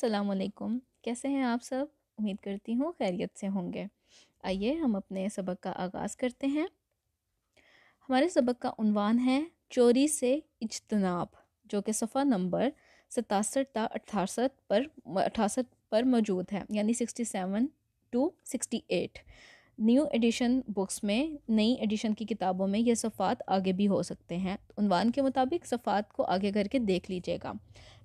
असलकुम कैसे हैं आप सब उम्मीद करती हूँ खैरियत से होंगे आइए हम अपने सबक का आगाज़ करते हैं हमारे सबक का उनवान है चोरी से इजतनाब जो कि सफ़ा नंबर सतासठ ता अठासठ पर अठासठ पर मौजूद है यानी sixty seven to sixty eight new edition books में नई एडिशन की किताबों में ये सफ़ात आगे भी हो सकते हैं तो उनवान के मुताबिक सफ़ात को आगे करके देख लीजिएगा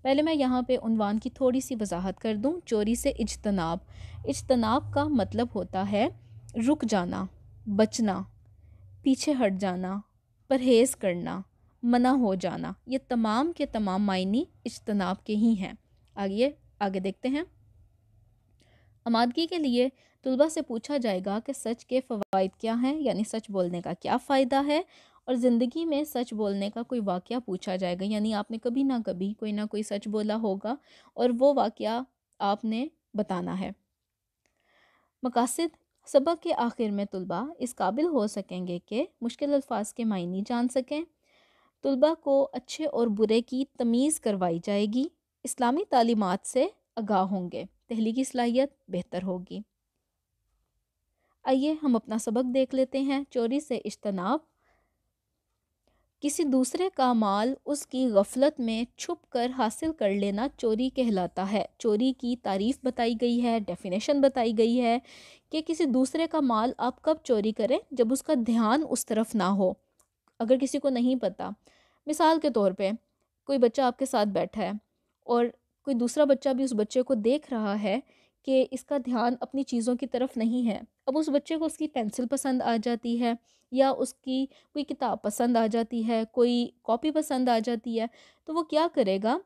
पहले मैं यहाँ पे उनवान की थोड़ी सी वजाहत कर दूँ चोरी से इजतनाब इजतनाब का मतलब होता है रुक जाना बचना पीछे हट जाना परहेज़ करना मना हो जाना ये तमाम के तमाम मायने इजतनाब के ही हैं आइए आगे देखते हैं आमादगी के लिए तलबा से पूछा जाएगा कि सच के फ़वाद क्या हैं यानी सच बोलने का क्या फ़ायदा है और ज़िंदगी में सच बोलने का कोई वाक़ पूछा जाएगा यानी आपने कभी ना कभी कोई ना कोई सच बोला होगा और वो वाक़ आपने बताना है मकासद सबक के आखिर में तलबा इस काबिल हो सकेंगे कि मुश्किल अल्फाज के मायने जान सकें तलबा को अच्छे और बुरे की तमीज़ करवाई जाएगी इस्लामी तलीमत से आगाह होंगे तहलीकी सलाहियत बेहतर होगी आइए हम अपना सबक देख लेते हैं चोरी से इजतनाव किसी दूसरे का माल उसकी गफलत में छुप कर हासिल कर लेना चोरी कहलाता है चोरी की तारीफ बताई गई है डेफिनेशन बताई गई है कि किसी दूसरे का माल आप कब चोरी करें जब उसका ध्यान उस तरफ ना हो अगर किसी को नहीं पता मिसाल के तौर पे कोई बच्चा आपके साथ बैठा है और कोई दूसरा बच्चा भी उस बच्चे को देख रहा है कि इसका ध्यान अपनी चीज़ों की तरफ नहीं है अब उस बच्चे को उसकी पेंसिल पसंद आ जाती है या उसकी कोई किताब पसंद आ जाती है कोई कॉपी पसंद आ जाती है तो वो क्या करेगा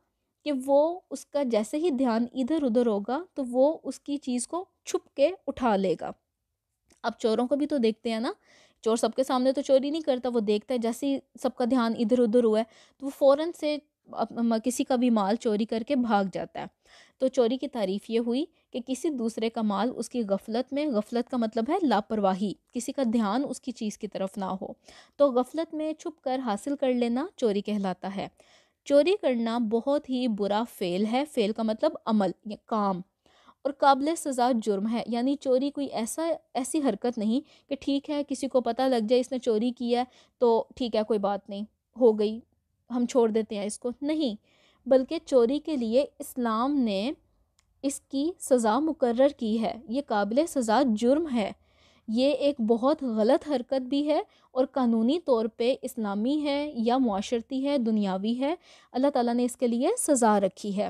कि वो उसका जैसे ही ध्यान इधर उधर होगा तो वो उसकी चीज़ को छुप के उठा लेगा अब चोरों को भी तो देखते हैं ना चोर सबके सामने तो चोरी नहीं करता वो देखता है जैसे ही सबका ध्यान इधर उधर हुआ है तो वो फ़ौरन से किसी का भी माल चोरी करके भाग जाता है तो चोरी की तारीफ ये हुई कि किसी दूसरे का माल उसकी गफलत में गफलत का मतलब है लापरवाही किसी का ध्यान उसकी चीज़ की तरफ ना हो तो गफलत में छुप कर हासिल कर लेना चोरी कहलाता है चोरी करना बहुत ही बुरा फेल है फेल का मतलब अमल या काम और काबिल सज़ा जुर्म है यानी चोरी कोई ऐसा ऐसी हरकत नहीं कि ठीक है किसी को पता लग जाए इसने चोरी किया है तो ठीक है कोई बात नहीं हो गई हम छोड़ देते हैं इसको नहीं बल्कि चोरी के लिए इस्लाम ने इसकी सज़ा मुकर की है ये काबिल सज़ा जुर्म है ये एक बहुत गलत हरकत भी है और कानूनी तौर पे इस्लामी है या माशरती है दुनियावी है अल्लाह ताला ने इसके लिए सज़ा रखी है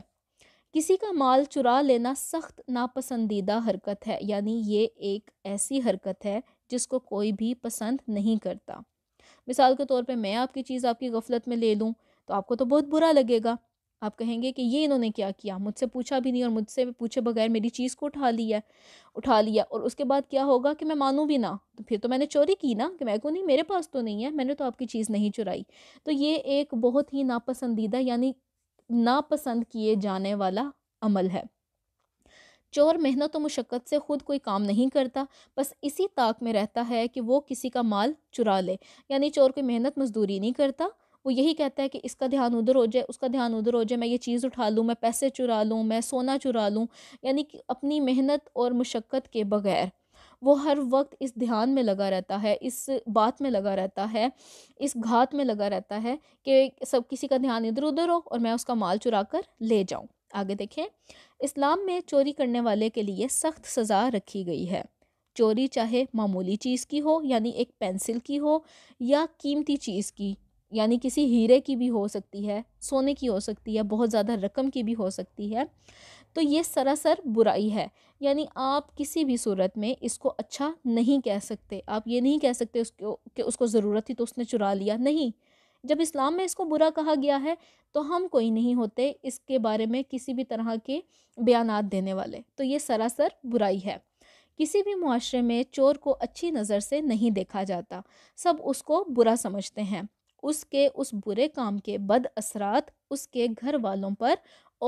किसी का माल चुरा लेना सख्त नापसंदीदा हरकत है यानी ये एक ऐसी हरकत है जिसको कोई भी पसंद नहीं करता मिसाल के तौर पर मैं आपकी चीज़ आपकी गफलत में ले लूँ तो आपको तो बहुत बुरा लगेगा आप कहेंगे कि ये इन्होंने क्या किया मुझसे पूछा भी नहीं और मुझसे पूछे बगैर मेरी चीज़ को उठा लिया उठा लिया और उसके बाद क्या होगा कि मैं मानूँ भी ना तो फिर तो मैंने चोरी की ना कि मैं को नहीं मेरे पास तो नहीं है मैंने तो आपकी चीज़ नहीं चुराई तो ये एक बहुत ही नापसंदीदा यानी नापसंद किए जाने वाला अमल है चोर मेहनत और मुशक्क़त से ख़ुद कोई काम नहीं करता बस इसी ताक में रहता है कि वो किसी का माल चुरा ले यानी चोर कोई मेहनत मजदूरी नहीं करता वो यही कहता है कि इसका ध्यान उधर हो जाए उसका ध्यान उधर हो जाए मैं ये चीज़ उठा लूँ मैं पैसे चुरा लूँ मैं सोना चुरा लूँ यानी कि अपनी मेहनत और मुशक्क़त के बगैर वो हर वक्त इस ध्यान में लगा रहता है इस बात में लगा रहता है इस घात में लगा रहता है कि सब किसी का ध्यान इधर उधर हो और मैं उसका माल चुरा कर ले जाऊँ आगे देखें इस्लाम में चोरी करने वाले के लिए सख्त सज़ा रखी गई है चोरी चाहे मामूली चीज़ की हो यानी एक पेंसिल की हो या कीमती चीज़ की यानी किसी हीरे की भी हो सकती है सोने की हो सकती है बहुत ज़्यादा रकम की भी हो सकती है तो ये सरासर बुराई है यानी आप किसी भी सूरत में इसको अच्छा नहीं कह सकते आप ये नहीं कह सकते उसको कि उसको ज़रूरत थी तो उसने चुरा लिया नहीं जब इस्लाम में इसको बुरा कहा गया है तो हम कोई नहीं होते इसके बारे में किसी भी तरह के बयान देने वाले तो ये सरासर बुराई है किसी भी माशरे में चोर को अच्छी नज़र से नहीं देखा जाता सब उसको बुरा समझते हैं उसके उस बुरे काम के बद असरात उसके घर वालों पर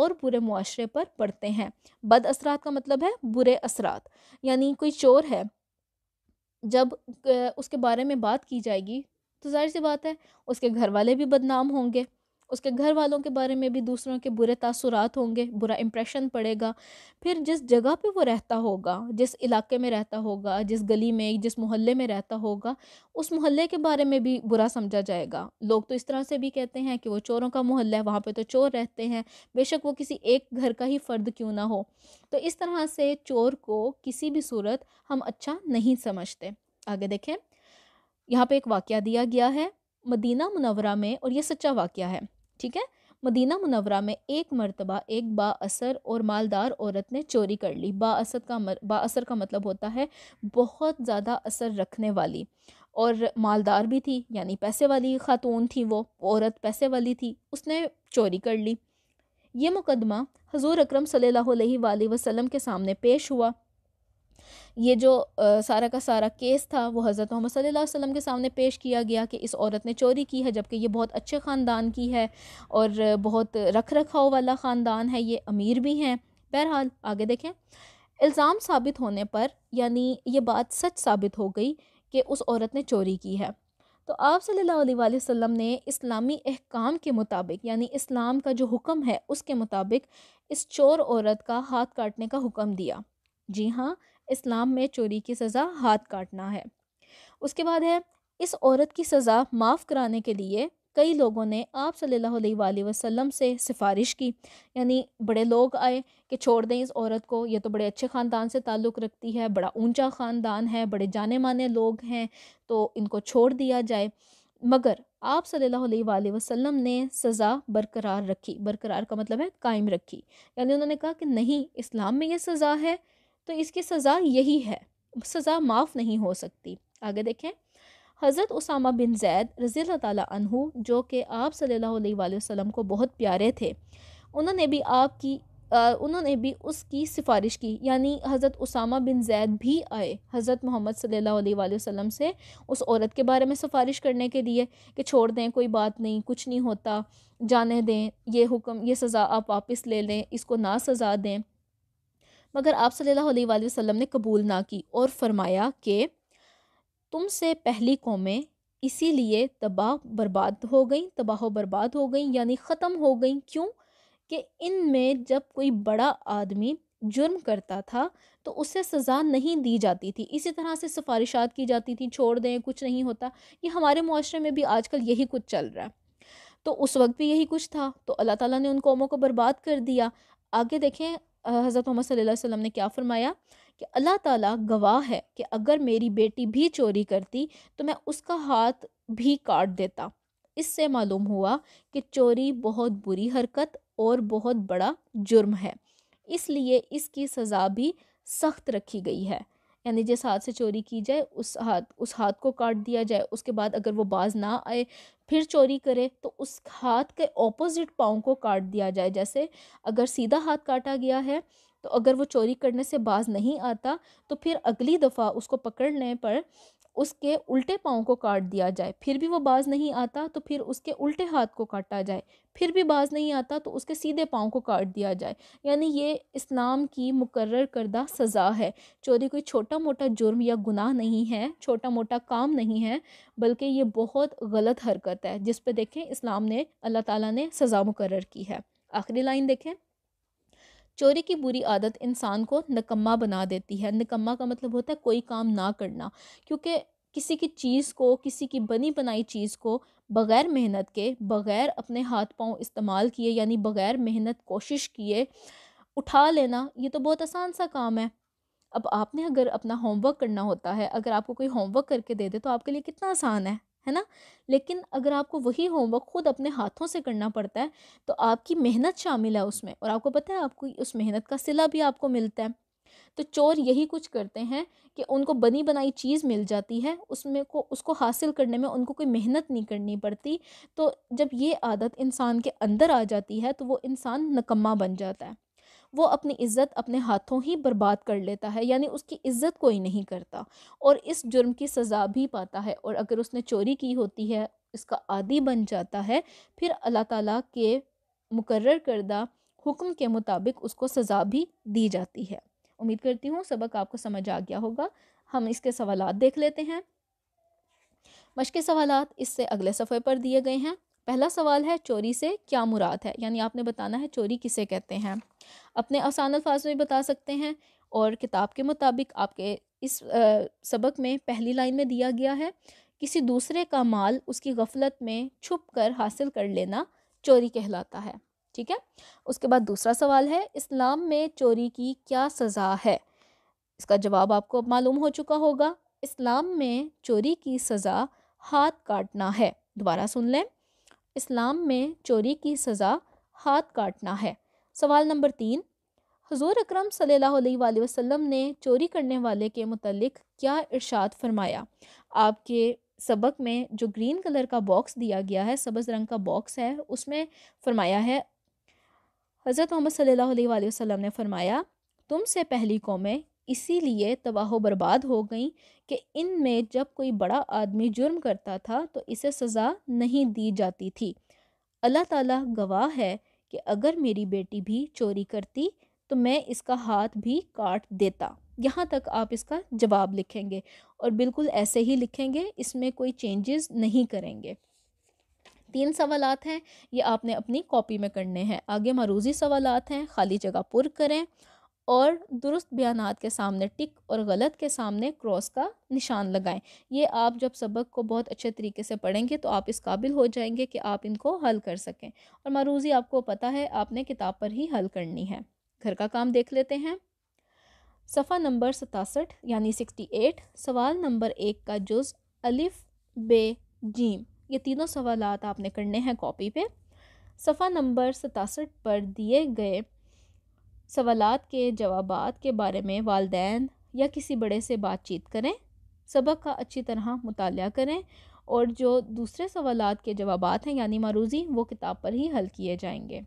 और बुरे माशरे पर पड़ते हैं बद असरात का मतलब है बुरे असरात यानी कोई चोर है जब उसके बारे में बात की जाएगी तो जाहिर सी बात है उसके घर वाले भी बदनाम होंगे उसके घर वालों के बारे में भी दूसरों के बुरे तासुरात होंगे बुरा इम्प्रेशन पड़ेगा फिर जिस जगह पे वो रहता होगा जिस इलाके में रहता होगा जिस गली में जिस मोहल्ले में रहता होगा उस मोहल्ले के बारे में भी बुरा समझा जाएगा लोग तो इस तरह से भी कहते हैं कि वो चोरों का मोहल्ला है वहाँ पर तो चोर रहते हैं बेशक वो किसी एक घर का ही फ़र्द क्यों ना हो तो इस तरह से चोर को किसी भी सूरत हम अच्छा नहीं समझते आगे देखें यहाँ पे एक वाक़ दिया गया है मदीना मुनवरा में और ये सच्चा वाक़ है ठीक है मदीना मुनवरा में एक मरतबा एक बासर और मालदार औरत ने चोरी कर ली बासर का मर, असर का मतलब होता है बहुत ज़्यादा असर रखने वाली और मालदार भी थी यानी पैसे वाली खातून थी वो औरत पैसे वाली थी उसने चोरी कर ली ये मुकदमा हजूर अक्रम सल्लल्लाहु वसलम के सामने पेश हुआ ये जो आ, सारा का सारा केस था वो हज़रत मोहम्मद सल्लल्लाहु अलैहि वसल्लम के सामने पेश किया गया कि इस औरत ने चोरी की है जबकि ये बहुत अच्छे ख़ानदान की है और बहुत रख रखाव वाला ख़ानदान है ये अमीर भी हैं बहरहाल आगे देखें इल्ज़ाम साबित होने पर यानी ये बात सच साबित हो गई कि उस औरत ने चोरी की है तो आप सल्लल्लाहु अलैहि वसल्लम ने इस्लामी अहकाम के मुताबिक यानी इस्लाम का जो हुक्म है उसके मुताबिक इस चोर औरत का हाथ काटने का हुक्म दिया जी हाँ इस्लाम में चोरी की सज़ा हाथ काटना है उसके बाद है इस औरत की सज़ा माफ़ कराने के लिए कई लोगों ने आप सल्लल्लाहु अलैहि वसल्लम से सिफारिश की यानी बड़े लोग आए कि छोड़ दें इस औरत को यह तो बड़े अच्छे ख़ानदान से ताल्लुक़ रखती है बड़ा ऊंचा ख़ानदान है बड़े जाने माने लोग हैं तो इनको छोड़ दिया जाए मगर आप सल्लल्लाहु अलैहि वसल्लम ने सज़ा बरकरार रखी बरकरार का मतलब है कायम रखी यानी उन्होंने कहा कि नहीं इस्लाम में यह सज़ा है तो इसकी सज़ा यही है सज़ा माफ़ नहीं हो सकती आगे देखें हज़रत उसामा बिन जैद रज़ी तु जो कि आप सल्लल्लाहु अलैहि वसल्लम को बहुत प्यारे थे उन्होंने भी आपकी उन्होंने भी उसकी सिफारिश की यानी हज़रत उसामा बिन जैद भी आए हज़रत मोहम्मद सल्लल्लाहु अलैहि वसल्लम से उस औरत के बारे में सिफारिश करने के लिए कि छोड़ दें कोई बात नहीं कुछ नहीं होता जाने दें ये हुक्म ये सज़ा आप वापस ले लें इसको ना सज़ा दें मगर आप सल्लल्लाहु अलैहि वसल्लम ने कबूल ना की और फरमाया कि तुमसे पहली कौमें इसीलिए तबाह बर्बाद हो गई तबाह बर्बाद हो गई यानी ख़त्म हो गई क्यों कि में जब कोई बड़ा आदमी जुर्म करता था तो उसे सज़ा नहीं दी जाती थी इसी तरह से सिफारिशात की जाती थी छोड़ दें कुछ नहीं होता ये हमारे माशरे में भी आजकल यही कुछ चल रहा है तो उस वक्त भी यही कुछ था तो अल्लाह ताला ने उन कौमों को बर्बाद कर दिया आगे देखें हज़रत मोहम्मद वसल्लम ने क्या फ़रमाया कि अल्लाह ताला गवाह है कि अगर मेरी बेटी भी चोरी करती तो मैं उसका हाथ भी काट देता इससे मालूम हुआ कि चोरी बहुत बुरी हरकत और बहुत बड़ा जुर्म है इसलिए इसकी सज़ा भी सख्त रखी गई है यानी जिस हाथ से चोरी की जाए उस हाथ उस हाथ को काट दिया जाए उसके बाद अगर वो बाज ना आए फिर चोरी करे तो उस हाथ के ऑपोजिट पाँव को काट दिया जाए जैसे अगर सीधा हाथ काटा गया है तो अगर वो चोरी करने से बाज नहीं आता तो फिर अगली दफ़ा उसको पकड़ने पर उसके उल्टे पाँव को काट दिया जाए फिर भी वो बाज नहीं आता तो फिर उसके उल्टे हाथ को काटा जाए फिर भी बाज नहीं आता तो उसके सीधे पाँव को काट दिया जाए यानी ये इस्लाम की मुकर्र करदा सज़ा है चोरी कोई छोटा मोटा जुर्म या गुनाह नहीं है छोटा मोटा काम नहीं है बल्कि ये बहुत गलत हरकत है जिस पर देखें इस्लाम ने अल्लाह ताला ने सज़ा मुकर्र की है आखिरी लाइन देखें चोरी की बुरी आदत इंसान को नकम्मा बना देती है नकम्मा का मतलब होता है कोई काम ना करना क्योंकि किसी की चीज़ को किसी की बनी बनाई चीज़ को बग़ैर मेहनत के बग़ैर अपने हाथ पाँव इस्तेमाल किए यानी बग़ैर मेहनत कोशिश किए उठा लेना ये तो बहुत आसान सा काम है अब आपने अगर अपना होमवर्क करना होता है अगर आपको कोई होमवर्क करके दे दे तो आपके लिए कितना आसान है है ना लेकिन अगर आपको वही होमवर्क खुद अपने हाथों से करना पड़ता है तो आपकी मेहनत शामिल है उसमें और आपको पता है आपको उस मेहनत का सिला भी आपको मिलता है तो चोर यही कुछ करते हैं कि उनको बनी बनाई चीज़ मिल जाती है उसमें को उसको हासिल करने में उनको कोई मेहनत नहीं करनी पड़ती तो जब ये आदत इंसान के अंदर आ जाती है तो वो इंसान नकम्मा बन जाता है वो अपनी इज़्ज़त अपने हाथों ही बर्बाद कर लेता है यानी उसकी इज़्ज़त कोई नहीं करता और इस जुर्म की सज़ा भी पाता है और अगर उसने चोरी की होती है इसका आदि बन जाता है फिर अल्लाह ताला के मुकर्र करदा हुक्म के मुताबिक उसको सज़ा भी दी जाती है उम्मीद करती हूँ सबक आपको समझ आ गया होगा हम इसके सवाल देख लेते हैं मशक़ सवाल इससे अगले सफ़े पर दिए गए हैं पहला सवाल है चोरी से क्या मुराद है यानी आपने बताना है चोरी किसे कहते हैं अपने आसान अल्फाज में बता सकते हैं और किताब के मुताबिक आपके इस आ, सबक में पहली लाइन में दिया गया है किसी दूसरे का माल उसकी गफलत में छुप कर हासिल कर लेना चोरी कहलाता है ठीक है उसके बाद दूसरा सवाल है इस्लाम में चोरी की क्या सज़ा है इसका जवाब आपको मालूम हो चुका होगा इस्लाम में चोरी की सज़ा हाथ काटना है दोबारा सुन लें इस्लाम में चोरी की सज़ा हाथ काटना है सवाल नंबर तीन हजूर अक्रम वसल्लम ने चोरी करने वाले के मतलब क्या इरशाद फरमाया आपके सबक में जो ग्रीन कलर का बॉक्स दिया गया है सब्ज़ रंग का बॉक्स है उसमें फरमाया है हज़रत मोहम्मद सल्ला वसम ने फरमाया तुमसे पहली कौमें इसीलिए तबाह बर्बाद हो गई कि इनमें जब कोई बड़ा आदमी जुर्म करता था तो इसे सज़ा नहीं दी जाती थी अल्लाह ताला गवाह है कि अगर मेरी बेटी भी चोरी करती तो मैं इसका हाथ भी काट देता यहाँ तक आप इसका जवाब लिखेंगे और बिल्कुल ऐसे ही लिखेंगे इसमें कोई चेंजेस नहीं करेंगे तीन सवालत हैं ये आपने अपनी कॉपी में करने हैं आगे मरूजी सवालत हैं खाली जगह पुर करें और दुरुस्त बयान के सामने टिक और गलत के सामने क्रॉस का निशान लगाएं ये आप जब सबक को बहुत अच्छे तरीके से पढ़ेंगे तो आप इस काबिल हो जाएंगे कि आप इनको हल कर सकें और मारूजी आपको पता है आपने किताब पर ही हल करनी है घर का काम देख लेते हैं सफ़ा नंबर सतासठ यानी सिक्सटी एट सवाल नंबर एक का जुज अलिफ बे जीम ये तीनों सवाल आपने करने हैं कॉपी पे सफ़ा नंबर सतासठ पर दिए गए सवाल के जवाब के बारे में वालदेन या किसी बड़े से बातचीत करें सबक का अच्छी तरह मुताल करें और जो दूसरे सवाल के जवाब हैं यानी मारूजी वो किताब पर ही हल किए जाएंगे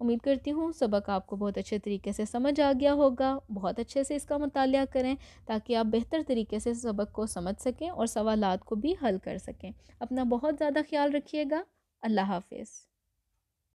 उम्मीद करती हूँ सबक आपको बहुत अच्छे तरीके से समझ आ गया होगा बहुत अच्छे से इसका मुताल करें ताकि आप बेहतर तरीके से सबक को समझ सकें और सवाल को भी हल कर सकें अपना बहुत ज़्यादा ख्याल रखिएगा अल्लाह हाफिज़